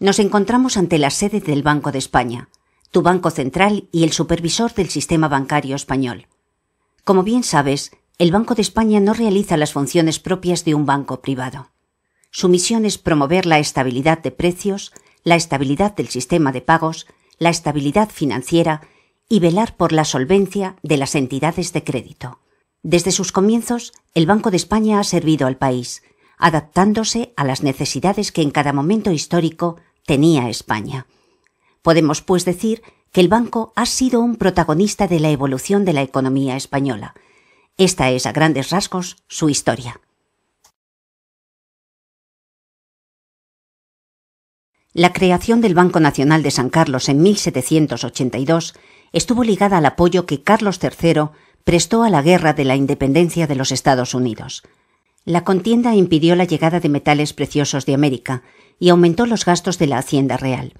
Nos encontramos ante la sede del Banco de España, tu Banco Central y el supervisor del sistema bancario español. Como bien sabes, el Banco de España no realiza las funciones propias de un banco privado. Su misión es promover la estabilidad de precios, la estabilidad del sistema de pagos, la estabilidad financiera y velar por la solvencia de las entidades de crédito. Desde sus comienzos, el Banco de España ha servido al país, adaptándose a las necesidades que en cada momento histórico tenía España. Podemos, pues, decir que el banco ha sido un protagonista de la evolución de la economía española. Esta es, a grandes rasgos, su historia. La creación del Banco Nacional de San Carlos en 1782 estuvo ligada al apoyo que Carlos III prestó a la Guerra de la Independencia de los Estados Unidos. La contienda impidió la llegada de metales preciosos de América y aumentó los gastos de la Hacienda Real.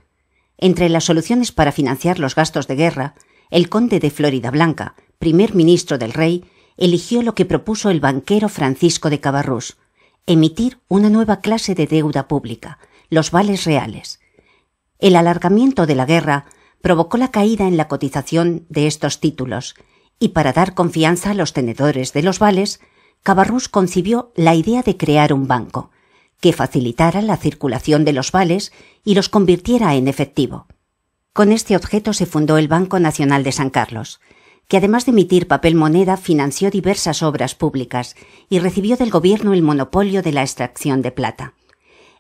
Entre las soluciones para financiar los gastos de guerra, el conde de Florida Blanca, primer ministro del rey, eligió lo que propuso el banquero Francisco de Cabarrús, emitir una nueva clase de deuda pública, los vales reales. El alargamiento de la guerra provocó la caída en la cotización de estos títulos, y para dar confianza a los tenedores de los vales, Cabarrús concibió la idea de crear un banco que facilitara la circulación de los vales y los convirtiera en efectivo. Con este objeto se fundó el Banco Nacional de San Carlos, que además de emitir papel moneda financió diversas obras públicas y recibió del gobierno el monopolio de la extracción de plata.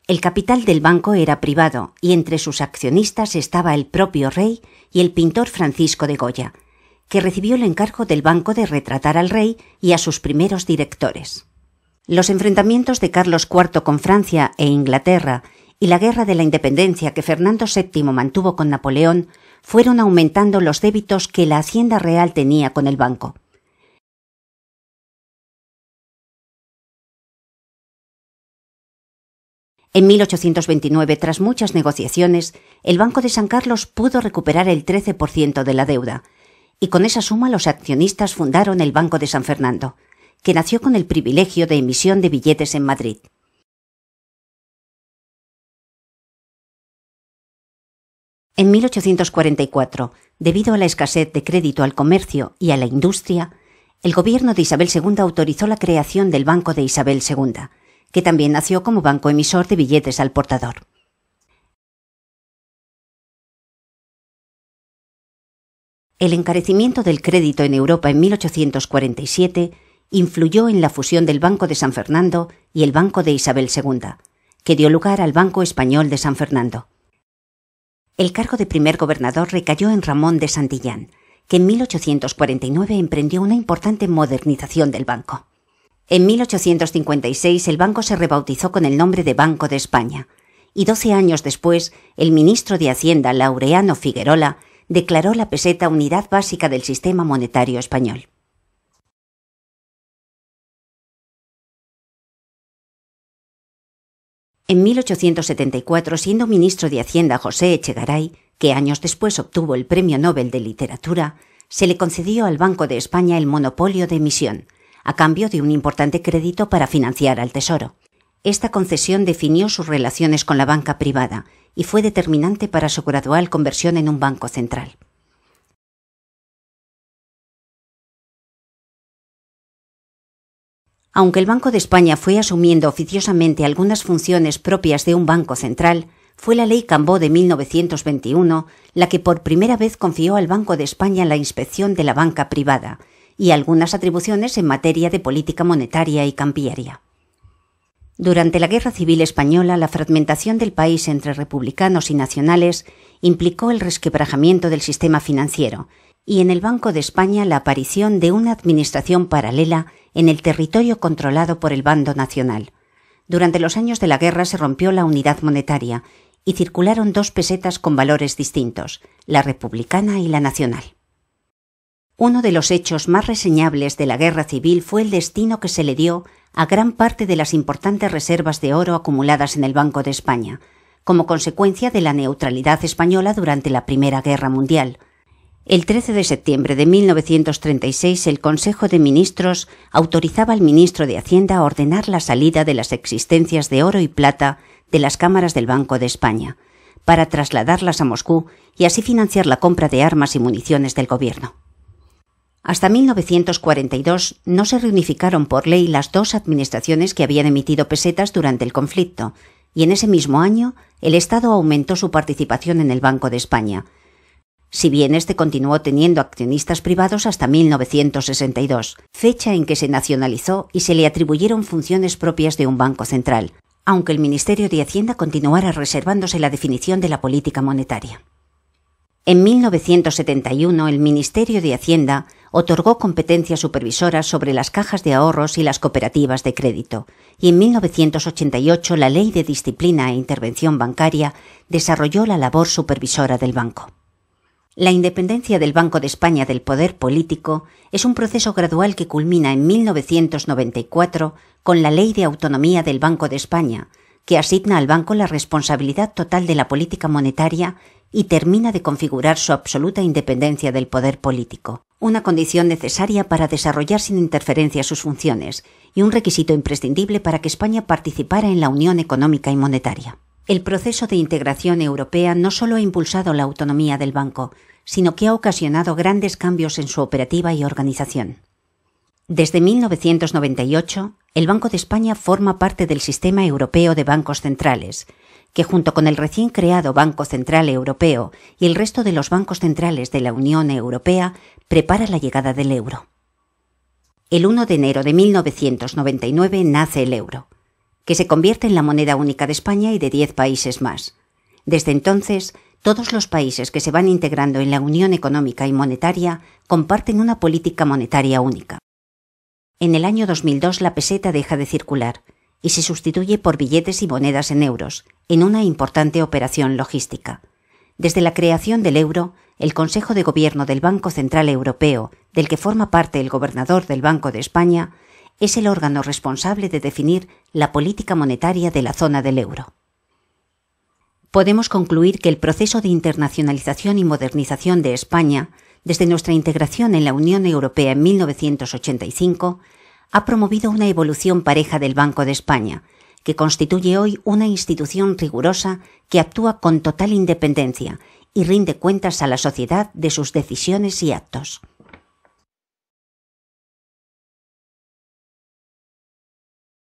El capital del banco era privado y entre sus accionistas estaba el propio rey y el pintor Francisco de Goya, que recibió el encargo del banco de retratar al rey y a sus primeros directores. Los enfrentamientos de Carlos IV con Francia e Inglaterra y la guerra de la independencia que Fernando VII mantuvo con Napoleón fueron aumentando los débitos que la Hacienda Real tenía con el banco. En 1829, tras muchas negociaciones, el Banco de San Carlos pudo recuperar el 13% de la deuda, y con esa suma los accionistas fundaron el Banco de San Fernando, que nació con el privilegio de emisión de billetes en Madrid. En 1844, debido a la escasez de crédito al comercio y a la industria, el gobierno de Isabel II autorizó la creación del Banco de Isabel II, que también nació como banco emisor de billetes al portador. El encarecimiento del crédito en Europa en 1847 influyó en la fusión del Banco de San Fernando y el Banco de Isabel II, que dio lugar al Banco Español de San Fernando. El cargo de primer gobernador recayó en Ramón de Santillán, que en 1849 emprendió una importante modernización del banco. En 1856 el banco se rebautizó con el nombre de Banco de España, y doce años después el ministro de Hacienda, Laureano Figuerola, declaró la peseta unidad básica del sistema monetario español. En 1874, siendo ministro de Hacienda José Echegaray, que años después obtuvo el Premio Nobel de Literatura, se le concedió al Banco de España el monopolio de emisión, a cambio de un importante crédito para financiar al Tesoro. Esta concesión definió sus relaciones con la banca privada y fue determinante para su gradual conversión en un banco central. Aunque el Banco de España fue asumiendo oficiosamente algunas funciones propias de un banco central, fue la Ley Cambó de 1921 la que por primera vez confió al Banco de España la inspección de la banca privada y algunas atribuciones en materia de política monetaria y cambiaria. Durante la Guerra Civil Española, la fragmentación del país entre republicanos y nacionales implicó el resquebrajamiento del sistema financiero y en el Banco de España la aparición de una administración paralela en el territorio controlado por el bando nacional. Durante los años de la guerra se rompió la unidad monetaria y circularon dos pesetas con valores distintos, la republicana y la nacional. Uno de los hechos más reseñables de la guerra civil fue el destino que se le dio a gran parte de las importantes reservas de oro acumuladas en el Banco de España, como consecuencia de la neutralidad española durante la Primera Guerra Mundial. El 13 de septiembre de 1936 el Consejo de Ministros autorizaba al ministro de Hacienda a ordenar la salida de las existencias de oro y plata de las cámaras del Banco de España, para trasladarlas a Moscú y así financiar la compra de armas y municiones del gobierno. Hasta 1942 no se reunificaron por ley las dos administraciones que habían emitido pesetas durante el conflicto, y en ese mismo año el Estado aumentó su participación en el Banco de España, si bien este continuó teniendo accionistas privados hasta 1962, fecha en que se nacionalizó y se le atribuyeron funciones propias de un banco central, aunque el Ministerio de Hacienda continuara reservándose la definición de la política monetaria. En 1971, el Ministerio de Hacienda otorgó competencias supervisoras sobre las cajas de ahorros y las cooperativas de crédito, y en 1988 la Ley de Disciplina e Intervención Bancaria desarrolló la labor supervisora del banco. La independencia del Banco de España del poder político es un proceso gradual que culmina en 1994 con la Ley de Autonomía del Banco de España, que asigna al banco la responsabilidad total de la política monetaria y termina de configurar su absoluta independencia del poder político, una condición necesaria para desarrollar sin interferencia sus funciones y un requisito imprescindible para que España participara en la Unión Económica y Monetaria. El proceso de integración europea no solo ha impulsado la autonomía del banco, sino que ha ocasionado grandes cambios en su operativa y organización. Desde 1998, el Banco de España forma parte del Sistema Europeo de Bancos Centrales, que junto con el recién creado Banco Central Europeo y el resto de los bancos centrales de la Unión Europea prepara la llegada del euro. El 1 de enero de 1999 nace el euro, que se convierte en la moneda única de España y de 10 países más. Desde entonces, todos los países que se van integrando en la Unión Económica y Monetaria comparten una política monetaria única. En el año 2002 la peseta deja de circular y se sustituye por billetes y monedas en euros, en una importante operación logística. Desde la creación del euro, el Consejo de Gobierno del Banco Central Europeo, del que forma parte el gobernador del Banco de España, es el órgano responsable de definir la política monetaria de la zona del euro. Podemos concluir que el proceso de internacionalización y modernización de España desde nuestra integración en la Unión Europea en 1985, ha promovido una evolución pareja del Banco de España, que constituye hoy una institución rigurosa que actúa con total independencia y rinde cuentas a la sociedad de sus decisiones y actos.